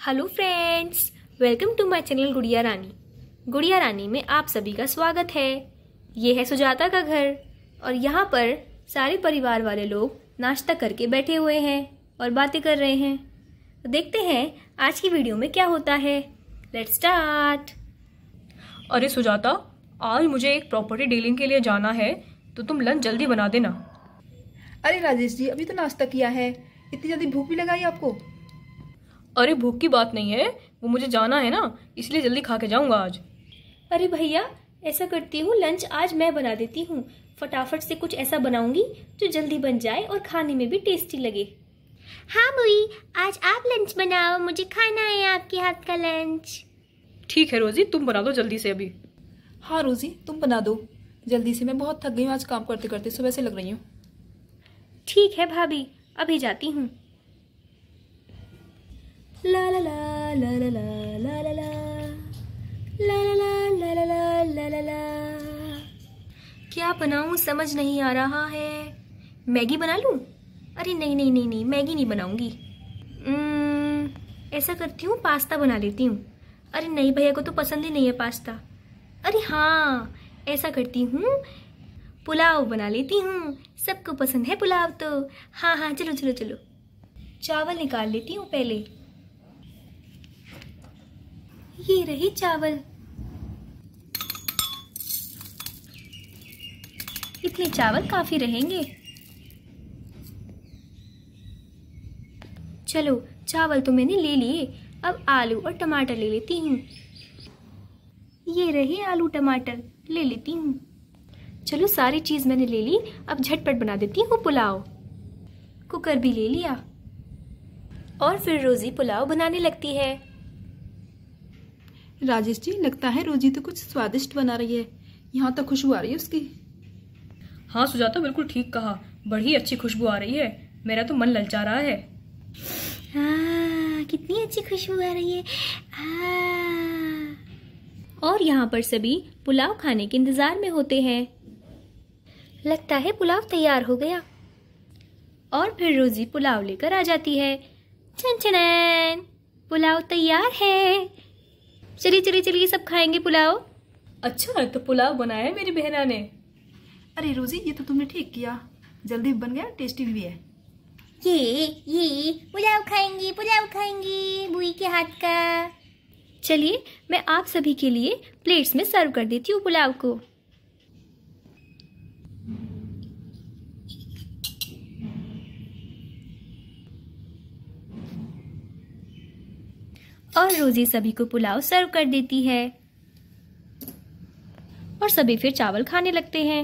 Hello friends welcome to my channel Gudiya Rani गुड़िया रानी में आप सभी का स्वागत है ये है सुजाता का घर और यहाँ पर सारे परिवार वाले लोग नाश्ता करके बैठे हुए हैं और बातें कर रहे हैं तो देखते हैं आज की वीडियो में क्या होता है लेट स्टार्ट अरे सुजाता आज मुझे एक प्रॉपर्टी डीलिंग के लिए जाना है तो तुम लंच जल्दी बना देना अरे राजेश जी अभी तो नाश्ता किया है इतनी जल्दी भूख भी लगाई आपको अरे भूख की बात नहीं है वो मुझे जाना है ना इसलिए जल्दी खा के जाऊंगा आज अरे भैया ऐसा करती हूँ लंच आज मैं बना देती हूँ फटाफट से कुछ ऐसा बनाऊंगी जो जल्दी बन जाए और खाने में भी टेस्टी लगे हाँ बुई आज आप लंच बनाओ मुझे खाना है आपके हाथ का लंच ठीक है रोजी तुम बना दो जल्दी से अभी हाँ रोजी तुम बना दो जल्दी से मैं बहुत थक गई हूँ आज काम करते करते सुबह से लग रही हूँ ठीक है भाभी अभी जाती हूँ la la la la la la la la la la la la la la la la क्या बनाऊँ समझ नहीं आ रहा है मैगी बना लूँ अरे नहीं नहीं नहीं नहीं मैगी नहीं बनाऊंगी ऐसा करती हूँ पास्ता बना लेती हूँ अरे नहीं भैया को तो पसंद ही नहीं है पास्ता अरे हाँ ऐसा करती हूँ पुलाव बना लेती हूँ सबको पसंद है पुलाव तो हाँ हाँ चलो चलो चलो चावल निकाल लेती हूँ पहले ये रहे चावल इतने चावल काफी रहेंगे चलो चावल तो मैंने ले लिए अब आलू और टमाटर ले लेती हूँ ये रहे आलू टमाटर ले लेती हूँ चलो सारी चीज़ मैंने ले ली अब झटपट बना देती हूँ पुलाव कुकर भी ले लिया और फिर रोज़ी पुलाव बनाने लगती है राजेश जी लगता है रोजी तो कुछ स्वादिष्ट बना रही है यहाँ तो खुशबू आ रही है उसकी हाँ सुजाता बिल्कुल ठीक कहा बड़ी अच्छी खुशबू आ रही है मेरा तो मन ललचा रहा है हाँ, कितनी अच्छी खुशबू आ रही है हाँ। और यहाँ पर सभी पुलाव खाने के इंतजार में होते हैं लगता है पुलाव तैयार हो गया और फिर रोजी पुलाव लेकर आ जाती है चन चन पुलाव तैयार है चलिए चलिए चलिए सब खाएंगे पुलाव अच्छा तो पुलाव बनाया है मेरी बहना ने अरे रोजी ये तो तुमने ठीक किया जल्दी बन गया टेस्टी भी है ये ये पुलाव खाएंगी पुलाव खाएंगी बुई के हाथ का चलिए मैं आप सभी के लिए प्लेट्स में सर्व कर देती हूँ पुलाव को और रोज़ी सभी को पुलाव सर्व कर देती है और सभी फिर चावल खाने लगते हैं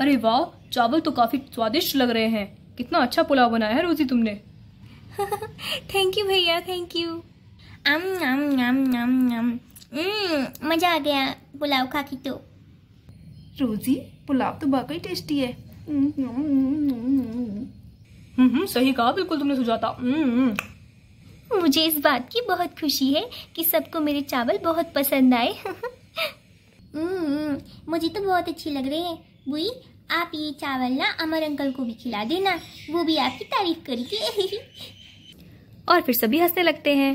अरे वाह चावल तो काफ़ी स्वादिष्ट लग रहे हैं कितना अच्छा पुलाव बनाया है रोजी तुमने थैंक यू भैया थैंक यू आम आम आम आम आम मज़ा आ गया पुलाव खा के तो रोजी पुलाव तो बाकी टेस्टी है हम्म, हम्म, हम्म, हम्म सही कहा बिल्कुल तुमने सुझाता मुझे इस बात की बहुत खुशी है कि सबको मेरे चावल बहुत पसंद आए हम्म, मुझे तो बहुत अच्छी लग रही है बुई आप ये चावल ना अमर अंकल को भी खिला देना वो भी आपकी तारीफ करेगी और फिर सभी हंसने लगते हैं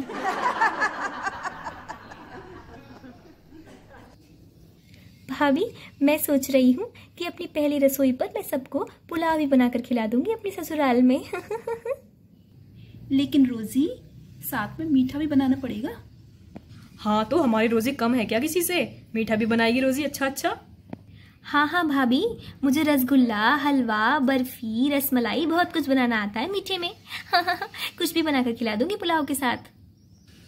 भाभी मैं सोच रही हूँ कि अपनी पहली रसोई पर मैं सबको पुलाव ही बनाकर खिला दूंगी अपने ससुराल में लेकिन रोजी साथ में मीठा भी बनाना पड़ेगा हाँ तो हमारी रोजी कम है क्या किसी से मीठा भी बनाएगी रोजी अच्छा अच्छा हाँ हाँ भाभी मुझे रसगुल्ला हलवा बर्फी रसमलाई बहुत कुछ बनाना आता है मीठे में कुछ भी बनाकर खिला दूंगी पुलाव के साथ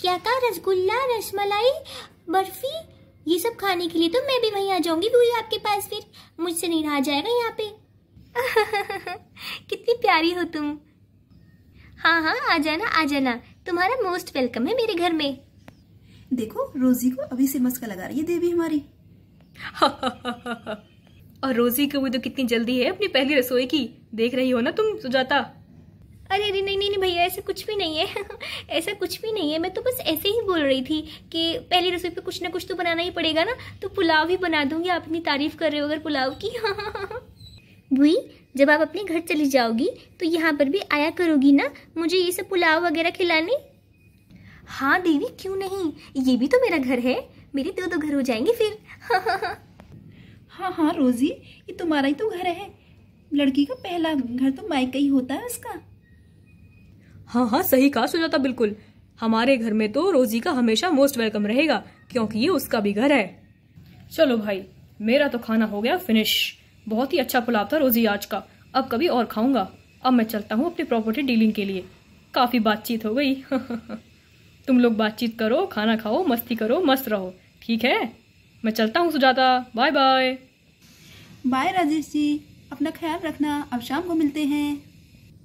क्या कहा रसगुल्ला रसमलाई बर्फी ये सब खाने के लिए तो मैं भी वहीं आ जाऊंगी भूई आपके पास फिर मुझसे नहीं रहा जाएगा यहाँ पे कितनी प्यारी हो तुम हाँ हाँ आ जाना आ जाना तुम्हारा मोस्ट वेलकम है मेरे घर में देखो रोजी को अभी से मस्का लगा रही है देवी हमारी और रोजी को वो तो कितनी जल्दी है अपनी पहली रसोई की देख रही हो ना तुम सुजाता अरे अरे नहीं नहीं नहीं भैया ऐसा कुछ भी नहीं है ऐसा कुछ भी नहीं है मैं तो बस ऐसे ही बोल रही थी कि पहली रसोई पे कुछ ना कुछ तो बनाना ही पड़ेगा ना तो पुलाव ही बना दूंगी आप इतनी तारीफ कर रहे हो अगर पुलाव की हुई जब आप अपने घर चली जाओगी तो यहाँ पर भी आया करोगी ना मुझे ये सब पुलाव वगैरह खिलाने हाँ देवी क्यों नहीं ये भी तो मेरा घर है मेरे दो दो घर हो जाएंगे फिर हाँ हाँ रोजी ये तुम्हारा ही तो घर है लड़की का पहला घर तो मायका ही होता है उसका हाँ हाँ सही कहा सुजाता बिल्कुल हमारे घर में तो रोजी का हमेशा मोस्ट वेलकम रहेगा क्योंकि ये उसका भी घर है चलो भाई मेरा तो खाना हो गया फिनिश बहुत ही अच्छा पुलाव था रोजी आज का अब कभी और खाऊंगा अब मैं चलता हूँ अपनी प्रॉपर्टी डीलिंग के लिए काफ़ी बातचीत हो गई तुम लोग बातचीत करो खाना खाओ मस्ती करो मस्त रहो ठीक है मैं चलता हूँ Sujata bye bye bye Rajesh ji अपना ख्याल रखना अब शाम को मिलते हैं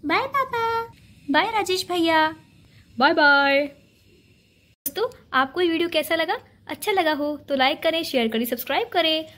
बाय पापा बाय राजेश भैया बाय बाय दोस्तों आपको ये वीडियो कैसा लगा अच्छा लगा हो तो लाइक करें शेयर करें सब्सक्राइब करें